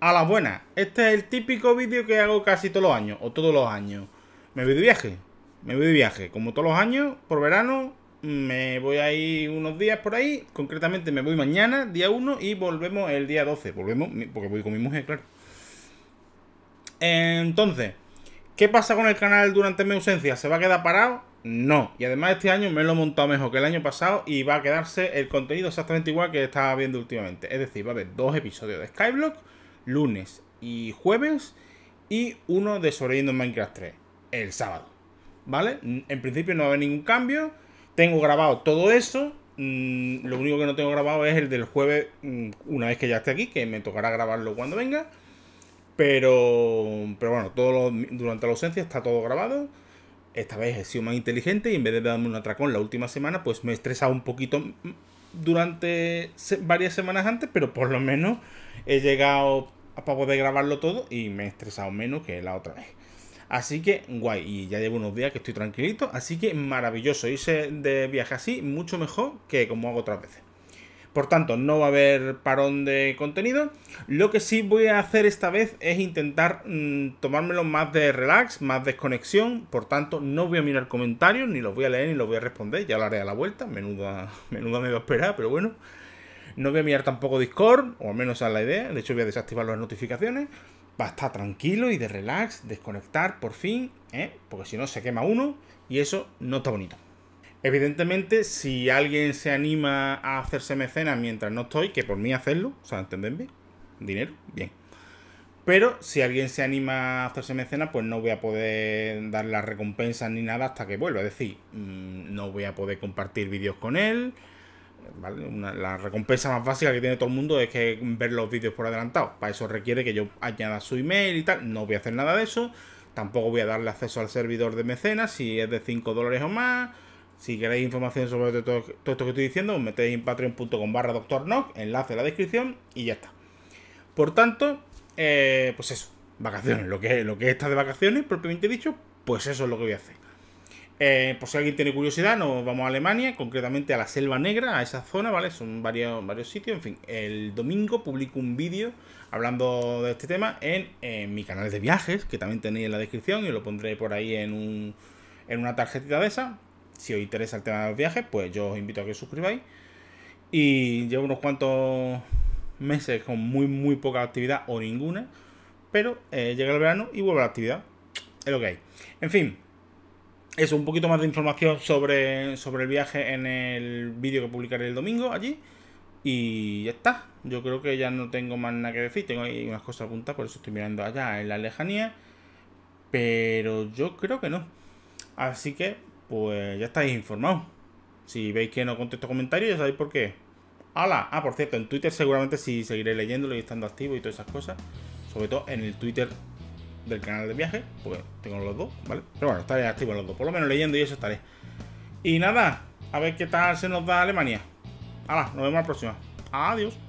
a la buena. Este es el típico vídeo que hago casi todos los años, o todos los años. Me voy de viaje, me voy de viaje. Como todos los años, por verano, me voy ahí unos días por ahí. Concretamente me voy mañana, día 1, y volvemos el día 12. Volvemos, porque voy con mi mujer, claro. Entonces, ¿qué pasa con el canal durante mi ausencia? ¿Se va a quedar parado? No. Y además este año me lo he montado mejor que el año pasado y va a quedarse el contenido exactamente igual que estaba viendo últimamente. Es decir, va a haber dos episodios de Skyblock lunes y jueves y uno de Sobreviviendo en Minecraft 3, el sábado. ¿Vale? En principio no va a haber ningún cambio. Tengo grabado todo eso. Mm, lo único que no tengo grabado es el del jueves, mm, una vez que ya esté aquí, que me tocará grabarlo cuando venga. Pero, pero bueno, todo durante la ausencia está todo grabado. Esta vez he sido más inteligente y en vez de darme un atracón la última semana, pues me he estresado un poquito durante varias semanas antes, pero por lo menos he llegado para de grabarlo todo y me he estresado menos que la otra vez. Así que guay, y ya llevo unos días que estoy tranquilito, así que maravilloso, irse de viaje así mucho mejor que como hago otras veces. Por tanto, no va a haber parón de contenido. Lo que sí voy a hacer esta vez es intentar mm, tomármelo más de relax, más desconexión. Por tanto, no voy a mirar comentarios, ni los voy a leer, ni los voy a responder. Ya lo haré a la vuelta. Menuda, menuda me va a esperar, pero bueno. No voy a mirar tampoco Discord, o al menos a la idea. De hecho, voy a desactivar las notificaciones. Para estar tranquilo y de relax, desconectar por fin, ¿eh? porque si no se quema uno y eso no está bonito. Evidentemente, si alguien se anima a hacerse mecenas mientras no estoy, que por mí hacerlo, o sea, ¿entendéis? Dinero, bien. Pero si alguien se anima a hacerse mecenas, pues no voy a poder dar las recompensas ni nada hasta que vuelva. Es decir, mm, no voy a poder compartir vídeos con él, la recompensa más básica que tiene todo el mundo es que ver los vídeos por adelantado. Para eso requiere que yo añada su email y tal. No voy a hacer nada de eso. Tampoco voy a darle acceso al servidor de mecenas si es de 5 dólares o más. Si queréis información sobre todo, esto que estoy diciendo, os metéis en patreon.com barra doctor enlace en la descripción y ya está. Por tanto, eh, pues eso, vacaciones, lo que, lo que está de vacaciones, propiamente dicho, pues eso es lo que voy a hacer. Eh, por si alguien tiene curiosidad, nos vamos a Alemania, concretamente a la Selva Negra, a esa zona, ¿vale? Son varios, varios sitios, en fin. El domingo publico un vídeo hablando de este tema en, mi canal de viajes, que también tenéis en la descripción, y lo pondré por ahí en, un, en una tarjetita de esa. Si os interesa el tema de los viajes, pues yo os invito a que os suscribáis. Y llevo unos cuantos meses con muy, muy poca actividad o ninguna, pero eh, llega el verano y vuelve la actividad. Es lo que hay. En fin, eso, un poquito más de información sobre, sobre el viaje en el vídeo que publicaré el domingo allí. Y ya está. Yo creo que ya no tengo más nada que decir. Tengo ahí unas cosas apuntadas, por eso estoy mirando allá en la lejanía. Pero yo creo que no. Así que, pues ya estáis informados. Si veis que no contesto comentarios, ya sabéis por qué. ¡Hala! Ah, por cierto, en Twitter seguramente sí seguiré leyéndolo y estando activo y todas esas cosas. Sobre todo en el Twitter del canal de viaje, porque tengo los dos, ¿vale? Pero bueno, estaré activo los dos, por lo menos leyendo y eso estaré. Y nada, a ver qué tal se nos da Alemania. Hala, nos vemos la próxima. Adiós.